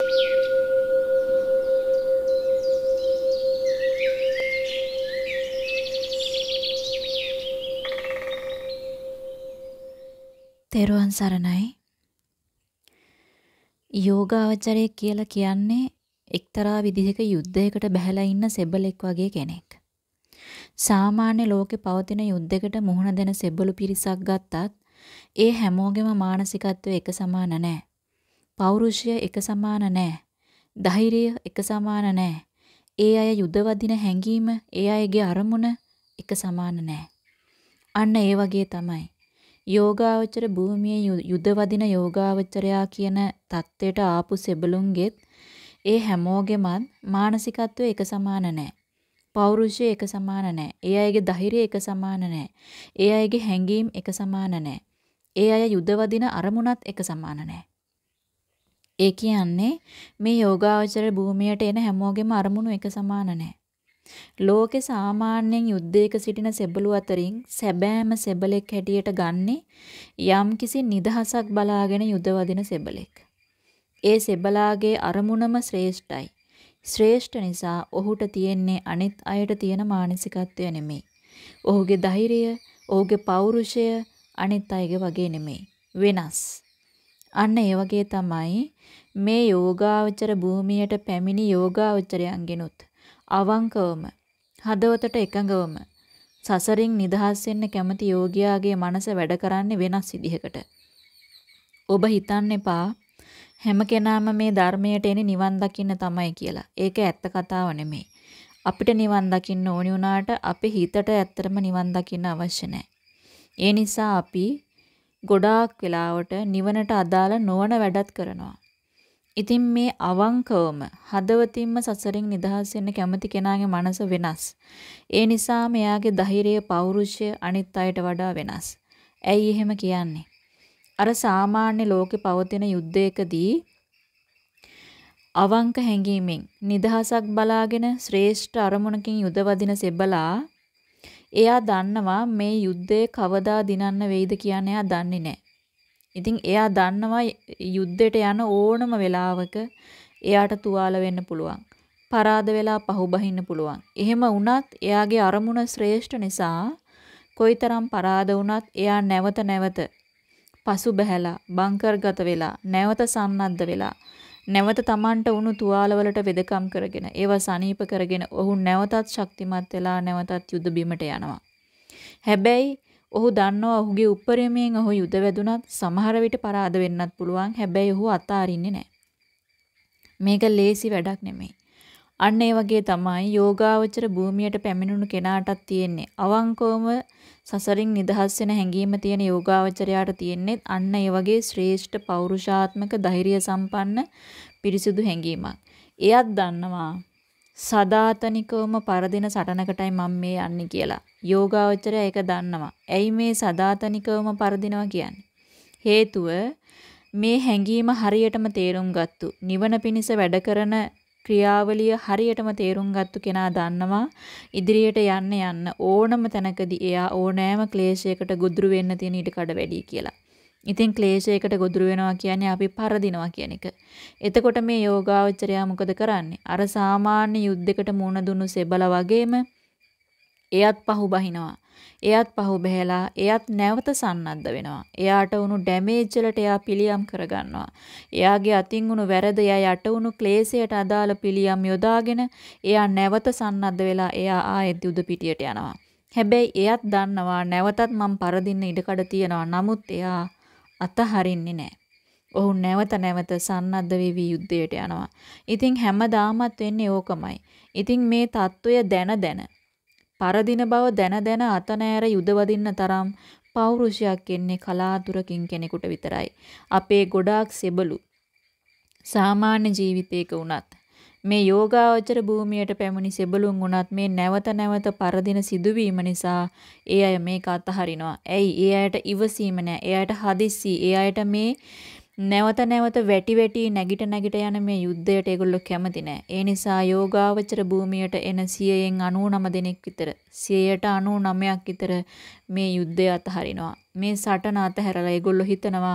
තෙරුවන් සරණයි යෝගාවචරය කියලා කියන්නේ එක්තරා විදිහක යුද්ධයකට බැහැලා ඉන්න සෙබලෙක් වගේ කෙනෙක්. සාමාන්‍ය ලෝකේ පවතින යුද්ධයකට මුහුණ දෙන සෙබළු පිරිසක් ගත්තත් ඒ හැමෝගෙම මානසිකත්වය එක සමාන නැහැ. පෞරුෂය එක සමාන නැහැ. ධෛර්යය එක සමාන නැහැ. ඒ අය යුදවදින හැඟීම, ඒ අයගේ අරමුණ එක සමාන නැහැ. අන්න ඒ වගේ තමයි. යෝගාවචර භූමියේ යුදවදින යෝගාවචරයා කියන தත්ත්වයට ආපු සෙබළුන්ගෙත් ඒ හැමෝගෙමත් මානසිකත්වය එක සමාන නැහැ. පෞරුෂය එක සමාන නැහැ. ඒ අයගේ ධෛර්යය එක සමාන නැහැ. ඒ අයගේ හැඟීම් එක සමාන නැහැ. ඒ අය යුදවදින අරමුණත් එක සමාන නැහැ. ඒ කියන්නේ මේ යෝගාවචර භූමියට එන හැමෝගෙම අරමුණු එක සමාන නැහැ. ලෝකේ සාමාන්‍යයෙන් යුද්ධයක සිටින සෙබළු අතරින් සැබෑම සෙබළෙක් හැටියට ගන්නෙ යම්කිසි නිදහසක් බලාගෙන යුදවදින සෙබළෙක්. ඒ සෙබලාගේ අරමුණම ශ්‍රේෂ්ඨයි. ශ්‍රේෂ්ඨ නිසා ඔහුට තියෙන්නේ අනිත් අයට තියෙන මානසිකත්වය නෙමෙයි. ඔහුගේ ධෛර්යය, ඔහුගේ පෞරුෂය අනිත් අයගේ වගේ නෙමෙයි. වෙනස්. අන්න ඒ වගේ තමයි මේ යෝගාවචර භූමියට පැමිණි යෝගාවචරයන්ගෙනුත් අවංකවම හදවතට එකඟවම සසරින් නිදහස් වෙන්න කැමති යෝගියාගේ මනස වැඩ කරන්නේ වෙනස් විදිහකට. ඔබ හිතන්න එපා හැම කෙනාම මේ ධර්මයට එන්නේ නිවන් දකින්න තමයි කියලා. ඒක ඇත්ත කතාව නෙමෙයි. අපිට නිවන් දකින්න ඕනි වුණාට අපේ හිතට ඇත්තටම නිවන් දකින්න අවශ්‍ය නැහැ. ඒ නිසා අපි ගොඩාක් වෙලාවට නිවනට අදාළ නොවන වැඩත් කරනවා. ඉතින් මේ අවංකවම හදවතින්ම සසරින් නිදහස් වෙන්න කැමති කෙනාගේ මනස වෙනස්. ඒ නිසා මෙයාගේ ධෛර්යය පෞරුෂය අනිත් අයට වඩා වෙනස්. ඇයි එහෙම කියන්නේ? අර සාමාන්‍ය ලෝකෙ පවතින යුද්ධයකදී අවංක හැඟීමෙන් නිදහසක් බලාගෙන ශ්‍රේෂ්ඨ අරමුණකින් යුදවදින සෙබලා එයා දන්නවා මේ යුද්ධය කවදා දිනන්න වෙයිද කියන එයා දන්නේ නැහැ. ඉතින් එයා දන්නවා යුද්ධයට යන ඕනම වෙලාවක එයාට තුවාල වෙන්න පුළුවන්. පරාද වෙලා පහුබහින්න පුළුවන්. එහෙම වුණත් එයාගේ අරමුණ ශ්‍රේෂ්ඨ නිසා කොයිතරම් පරාද වුණත් එයා නැවත නැවත පසු බැහැලා බංකර්ගත වෙලා නැවත සන්නද්ධ වෙලා නැවත Tamanට වුණු තුවාලවලට වෙදකම් කරගෙන ඒවා සනීප කරගෙන ඔහු නැවතත් ශක්තිමත් වෙලා නැවතත් යුද බිමට යනවා. හැබැයි ඔහු දන්නවා ඔහුගේ උපරිමයෙන් ඔහු යුද වැදුනත් සමහර විට පරාද වෙන්නත් පුළුවන්. හැබැයි ඔහු අතාරින්නේ නැහැ. මේක ලේසි වැඩක් නෙමෙයි. අන්න ඒ වගේ තමයි යෝගාවචර භූමියට පැමිණුණු කෙනාටත් තියෙන්නේ. අවංකවම සසරින් නිදහස් වෙන හැඟීම තියෙන යෝගාවචරයාට තියෙන්නේ අන්න ඒ වගේ ශ්‍රේෂ්ඨ පෞරුෂාත්මක ධෛර්ය සම්පන්න පිරිසුදු හැඟීමක්. එයත් දන්නවා සදාතනිකවම පරදින සටනකටයි මම මේ යන්නේ කියලා. යෝගාවචරය ඒක දන්නවා. ඇයි මේ සදාතනිකවම පරදිනවා කියන්නේ? හේතුව මේ හැඟීම හරියටම තේරුම් ගත්තු නිවන පිණිස වැඩ කරන ක්‍රියාවලිය හරියටම තේරුම් ගත්තු කෙනා දන්නවා ඉදිරියට යන්න යන්න ඕනම තැනකදී එයා ඕනෑම ක්ලේශයකට ගොදුරු වෙන්න තියෙන ඊට කඩ වැඩි කියලා. ඉතින් ක්ලේශයකට ගොදුරු වෙනවා කියන්නේ අපි පරදිනවා කියන එක. එතකොට මේ යෝගාවචරයා මොකද කරන්නේ? අර සාමාන්‍ය යුද්ධයකට මුණ දුන්නු සෙබල වගේම එයත් පහු බහිනවා. එයත් පහු බහැලා එයත් නැවත සන්නද්ධ වෙනවා. එයාට වුණු ඩැමේජ් වලට එයා පිළියම් කරගන්නවා. එයාගේ අතින් වුණු වැරද එයා යට වුණු ක්ලේශයට අදාළ පිළියම් යොදාගෙන එයා නැවත සන්නද්ධ වෙලා එයා ආයෙත් උද පිටියට යනවා. හැබැයි එයත් දන්නවා නැවතත් මම පරදින්න ඉඩකඩ තියෙනවා. නමුත් එයා අතහරින්නේ නැහැ. ඔහු නැවත නැවත සන්නද්ධ වෙවි යුද්ධයට යනවා. ඉතින් හැමදාමත් වෙන්නේ ඕකමයි. ඉතින් මේ తত্ত্বය දැන දැන පරදින බව දැන දැන අතනෑර යුදවදින්න තරම් පෞරුෂයක් එන්නේ කලාතුරකින් කෙනෙකුට විතරයි. අපේ ගොඩාක් සෙබළු සාමාන්‍ය ජීවිතයක වුණත් මේ යෝගාවචර භූමියට පැමිණි සෙබළුන් වුණත් මේ නැවත නැවත පරදින සිදුවීම නිසා ඒ අය මේක අතහරිනවා. ඇයි? ඒ අයට ඉවසීම නැහැ. ඒ අයට හදිස්සි. ඒ අයට මේ නැවත නැවත වැටි වැටි නැගිට නැගිට යන මේ යුද්ධයට ඒගොල්ලෝ කැමති නෑ. ඒ නිසා යෝගාවචර භූමියට එන 100න් 99 දෙනෙක් විතර 100ට 99ක් විතර මේ යුද්ධය අතහරිනවා. මේ සටන අතහැරලා ඒගොල්ලෝ හිතනවා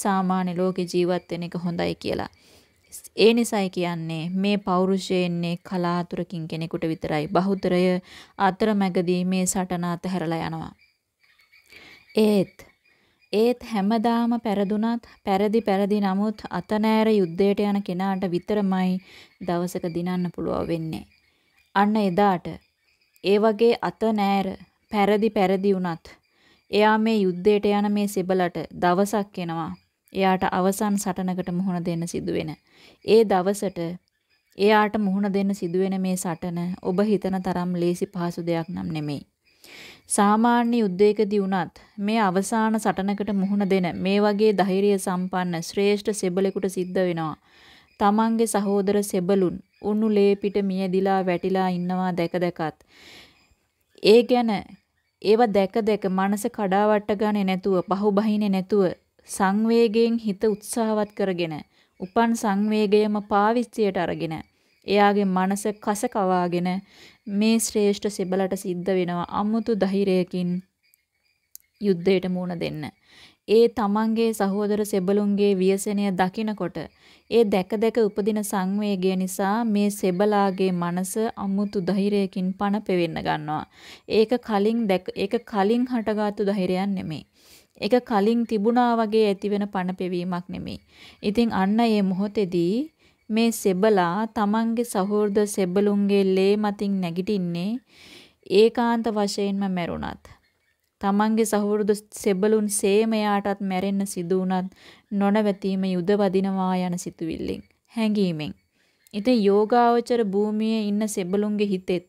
සාමාන්‍ය ලෝකේ ජීවත් වෙන එක හොඳයි කියලා. ඒ නිසයි කියන්නේ මේ පෞරුෂය එන්නේ කලාතුරකින් කෙනෙකුට විතරයි. බහුතරය අතරමැගදී මේ සටන අතහැරලා යනවා. ඒත් ඒත් හැමදාම පෙරදුනත් පෙරදි පෙරදි නමුත් අතනෑර යුද්ධයට යන කෙනාට විතරමයි දවසක දිනන්න පුළුවන් වෙන්නේ. අන්න එදාට ඒ වගේ අතනෑර පෙරදි පෙරදි වුණත් එයා මේ යුද්ධයට යන මේ සෙබලට දවසක් එනවා. එයාට අවසන් සටනකට මුහුණ දෙන්න සිදුවෙන. ඒ දවසට එයාට මුහුණ දෙන්න සිදුවෙන මේ සටන ඔබ හිතන තරම් ලේසි පහසු දෙයක් නම් නෙමෙයි. සාමාන්‍ය යුද්ධයකදී වුණත් මේ අවසාන සටනකට මුහුණ දෙන මේ වගේ ධෛර්ය සම්පන්න ශ්‍රේෂ්ඨ සෙබලෙකුට සිද්ධ වෙනවා. තමන්ගේ සහෝදර සෙබළුන් උණු ලේ පිට මියදිලා වැටිලා ඉන්නවා දැක දැකත්. ඒ ගැන ඒව දැක දැක මනස කඩාවට ගන්නේ නැතුව පහුබහිනේ නැතුව සංවේගයෙන් හිත උත්සාහවත් කරගෙන උපන් සංවේගයම පාවිච්චියට අරගෙන එයාගේ මනස කස කවාගෙන මේ ශ්‍රේෂ්ඨ සෙබලට සිද්ධ වෙනවා අමුතු ධෛර්යයකින් යුද්ධයට මුහුණ දෙන්න. ඒ තමන්ගේ සහෝදර සෙබළුන්ගේ ව්‍යසනය දකිනකොට ඒ දැක දැක උපදින සංවේගය නිසා මේ සෙබලාගේ මනස අමුතු ධෛර්යයකින් පණ පෙවෙන්න ගන්නවා. ඒක කලින් දැක ඒක කලින් හටගත්තු ධෛර්යයක් නෙමෙයි. ඒක කලින් තිබුණා වගේ ඇතිවෙන පණ පෙවීමක් නෙමෙයි. ඉතින් අන්න මේ මොහොතේදී මේ සෙබලා තමන්ගේ සහෝදර සෙබළුන්ගේ ලේ මතින් නැගිටින්නේ ඒකාන්ත වශයෙන්ම මැරුණත් තමන්ගේ සහෝදර සෙබළුන් සේම යාටත් මැරෙන්න සිදු වුණත් නොනවතීම යුද වදිනවා යන සිතුවිල්ලෙන් හැඟීමෙන් ඉතින් යෝගාවචර භූමියේ ඉන්න සෙබළුන්ගේ හිතෙත්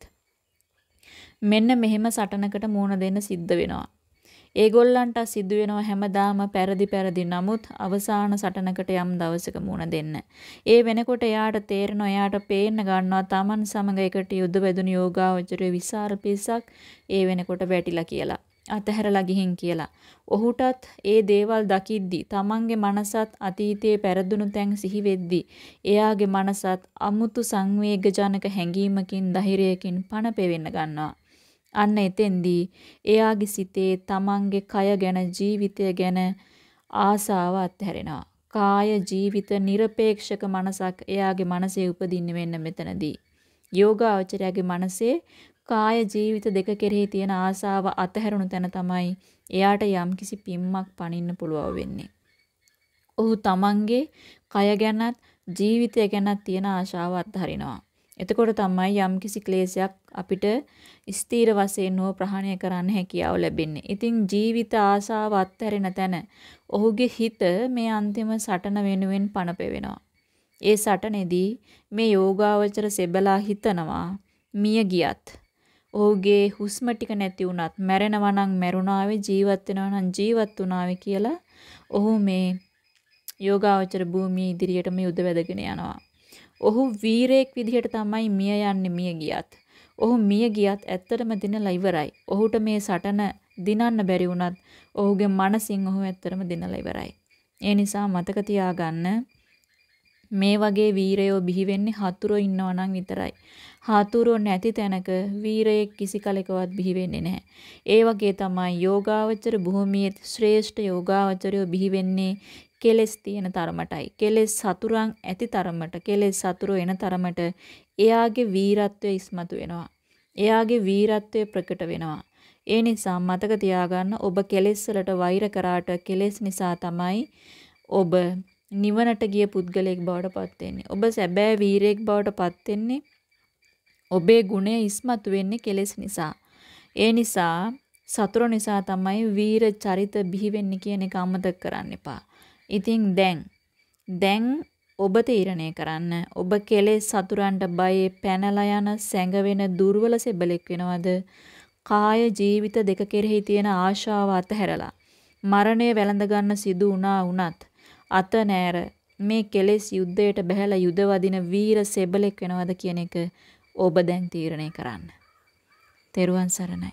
මෙන්න මෙහෙම සටනකට මුහුණ දෙන්න සිද්ධ වෙනවා ඒගොල්ලන්ට සිදු වෙනවා හැමදාම පෙරදි පෙරදි. නමුත් අවසාන සටනකට යම් දවසක මුණ දෙන්න. ඒ වෙනකොට එයාට තේරෙනවා එයාට පේන්න ගන්නවා Taman සමග එකට යුද බැදුණු යෝගාවචරයේ විසර පිස්සක් ඒ වෙනකොට වැටිලා කියලා. අතහැරලා ගිහින් කියලා. ඔහුටත් ඒ දේවල් දකිද්දි තමන්ගේ මනසත් අතීතයේ පෙරදුණු තැන් සිහි වෙද්දි එයාගේ මනසත් අමුතු සංවේගජනක හැඟීමකින් ධෛර්යයකින් පණ පෙවෙන්න ගන්නවා. අන්න එතෙන්දී එයාගේ සිතේ තමන්ගේ කය ගැන ජීවිතය ගැන ආසාව අත්හැරෙනවා. කාය ජීවිත নিরপেক্ষක මනසක් එයාගේ මනසේ උපදින්න වෙන්න මෙතනදී. යෝගාචරයාගේ මනසේ කාය ජීවිත දෙක කෙරෙහි තියෙන ආසාව අතහැරුණු තැන තමයි එයාට යම්කිසි පිම්මක් පනින්න පුළුවන් වෙන්නේ. ඔහු තමන්ගේ කය ගැනත් ජීවිතය ගැනත් තියෙන ආශාව අත්හරිනවා. එතකොට තමයි යම්කිසි ක්ලේශයක් අපිට ස්ථීර වශයෙන් හෝ ප්‍රහාණය කරන්න හැකියාව ලැබෙන්නේ. ඉතින් ජීවිත ආශාව අත්හැරෙන තැන ඔහුගේ හිත මේ අන්තිම සටන වෙනුවෙන් පනපෙවෙනවා. ඒ සටනේදී මේ යෝගාවචර සෙබලා හිතනවා මිය ගියත් ඔහුගේ හුස්ම ටික නැති වුණත් මැරෙනවා නම් මැරුණාවේ ජීවත් වෙනවා නම් ජීවත් වුණාවේ කියලා ඔහු මේ යෝගාවචර භූමියේ ඉදිරියට මේ උදවැදගෙන යනවා. ඔහු වීරයෙක් විදිහට තමයි මිය යන්නේ මිය ගියත්. ඔහු මිය ගියත් ඇත්තටම දිනලා ඉවරයි. ඔහුට මේ සටන දිනන්න බැරි වුණත් ඔහුගේ මනසින් ඔහු ඇත්තටම දිනලා ඉවරයි. ඒ නිසා මතක තියාගන්න මේ වගේ වීරයෝ බිහි වෙන්නේ හතුරෝ ඉන්නවා නම් විතරයි. හතුරෝ නැති තැනක වීරයෙක් කිසි කලකවත් බිහි වෙන්නේ නැහැ. ඒ වගේ තමයි යෝගාවචර භූමියේ ශ්‍රේෂ්ඨ යෝගාවචරයෝ බිහි වෙන්නේ කෙලෙස් තියෙන තරමටයි. කෙලෙස් සතුරන් ඇති තරමට, කෙලෙස් සතුරු එන තරමට එයාගේ වීරත්වය ඉස්මතු වෙනවා. එයාගේ වීරත්වය ප්‍රකට වෙනවා. ඒ නිසා මතක තියාගන්න ඔබ කෙලෙස් වලට වෛර කරාට කෙලෙස් නිසා තමයි ඔබ නිවනට ගිය පුද්ගලයෙක් බවට පත් වෙන්නේ. ඔබ සැබෑ වීරයෙක් බවට පත් වෙන්නේ ඔබේ ගුණය ඉස්මතු වෙන්නේ කෙලෙස් නිසා. ඒ නිසා සතුරු නිසා තමයි වීර චරිත බිහි වෙන්නේ කියන එක අමතක කරන්න එපා. ඉතින් දැන් දැන් ඔබ තීරණය කරන්න ඔබ කෙලෙස් සතුරන්ට බයේ පැනලා යන සැඟවෙන දුර්වල සෙබලෙක් වෙනවද කාය ජීවිත දෙක කෙරෙහි තියෙන ආශාව අතහැරලා මරණය වැළඳ ගන්න සිදු වුණා වුණත් අත නෑර මේ කෙලෙස් යුද්ධයට බැහැලා යුද වදින වීර සෙබලෙක් වෙනවද කියන එක ඔබ දැන් තීරණය කරන්න. තෙරුවන් සරණයි.